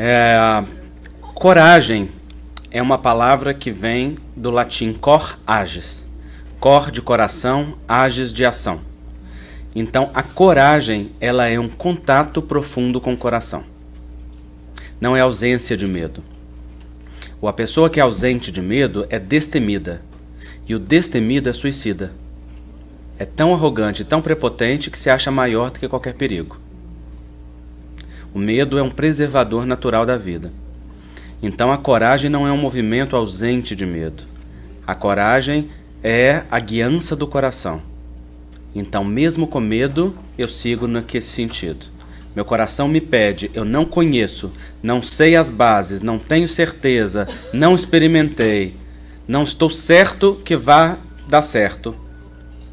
É, coragem é uma palavra que vem do latim cor agis, cor de coração, agis de ação. Então a coragem ela é um contato profundo com o coração. Não é ausência de medo. Ou a pessoa que é ausente de medo é destemida. E o destemido é suicida. É tão arrogante, tão prepotente que se acha maior do que qualquer perigo. O medo é um preservador natural da vida. Então a coragem não é um movimento ausente de medo. A coragem é a guiança do coração. Então, mesmo com medo, eu sigo naquele sentido. Meu coração me pede, eu não conheço, não sei as bases, não tenho certeza, não experimentei, não estou certo que vá dar certo.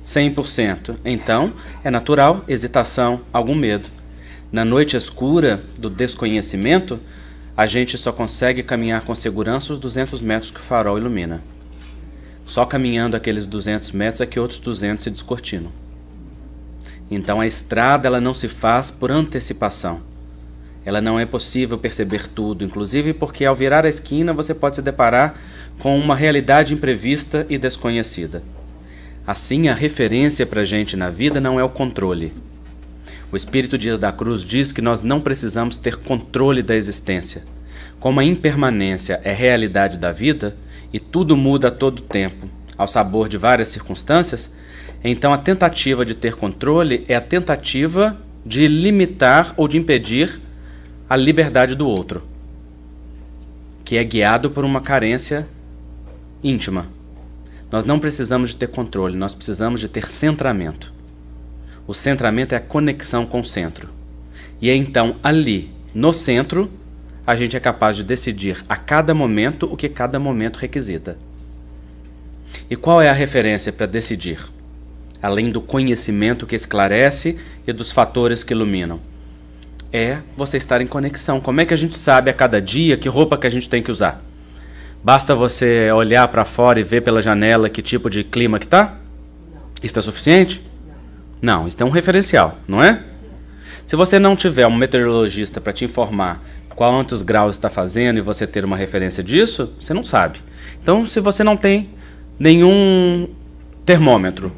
100%. Então, é natural hesitação, algum medo. Na noite escura do desconhecimento, a gente só consegue caminhar com segurança os 200 metros que o farol ilumina. Só caminhando aqueles 200 metros é que outros 200 se descortinam. Então a estrada ela não se faz por antecipação. Ela não é possível perceber tudo, inclusive porque ao virar a esquina você pode se deparar com uma realidade imprevista e desconhecida. Assim, a referência para a gente na vida não é o controle o Espírito Dias da Cruz diz que nós não precisamos ter controle da existência. Como a impermanência é realidade da vida e tudo muda a todo tempo, ao sabor de várias circunstâncias, então a tentativa de ter controle é a tentativa de limitar ou de impedir a liberdade do outro, que é guiado por uma carência íntima. Nós não precisamos de ter controle, nós precisamos de ter centramento. O centramento é a conexão com o centro. E é então ali, no centro, a gente é capaz de decidir a cada momento o que cada momento requisita. E qual é a referência para decidir? Além do conhecimento que esclarece e dos fatores que iluminam. É você estar em conexão. Como é que a gente sabe a cada dia que roupa que a gente tem que usar? Basta você olhar para fora e ver pela janela que tipo de clima que tá? Não. Isso é suficiente? Não, isso é um referencial, não é? Se você não tiver um meteorologista para te informar quantos graus está fazendo e você ter uma referência disso, você não sabe. Então, se você não tem nenhum termômetro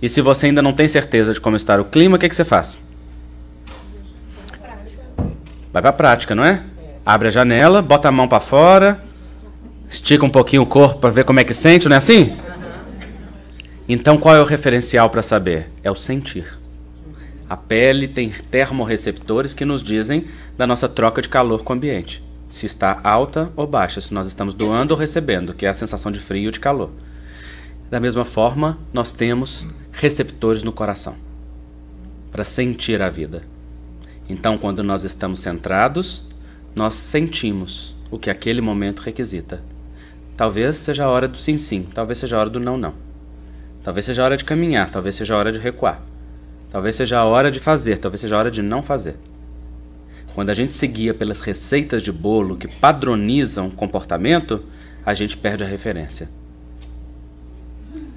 e se você ainda não tem certeza de como está o clima, o que, que você faz? Vai para a prática, não é? Abre a janela, bota a mão para fora, estica um pouquinho o corpo para ver como é que sente, não é assim? Então qual é o referencial para saber? É o sentir. A pele tem termorreceptores que nos dizem da nossa troca de calor com o ambiente. Se está alta ou baixa, se nós estamos doando ou recebendo, que é a sensação de frio ou de calor. Da mesma forma, nós temos receptores no coração para sentir a vida. Então, quando nós estamos centrados, nós sentimos o que aquele momento requisita. Talvez seja a hora do sim sim, talvez seja a hora do não não. Talvez seja a hora de caminhar, talvez seja a hora de recuar. Talvez seja a hora de fazer, talvez seja a hora de não fazer. Quando a gente se guia pelas receitas de bolo que padronizam comportamento, a gente perde a referência.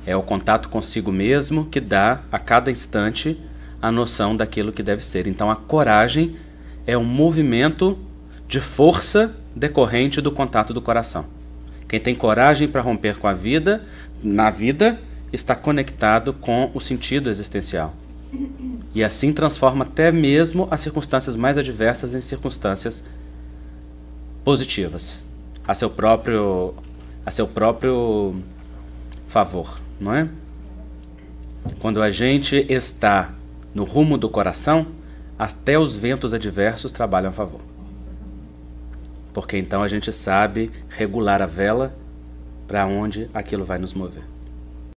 É o contato consigo mesmo que dá a cada instante a noção daquilo que deve ser. Então a coragem é um movimento de força decorrente do contato do coração. Quem tem coragem para romper com a vida, na vida, está conectado com o sentido existencial. E assim transforma até mesmo as circunstâncias mais adversas em circunstâncias positivas, a seu próprio a seu próprio favor, não é? Quando a gente está no rumo do coração, até os ventos adversos trabalham a favor. Porque então a gente sabe regular a vela para onde aquilo vai nos mover.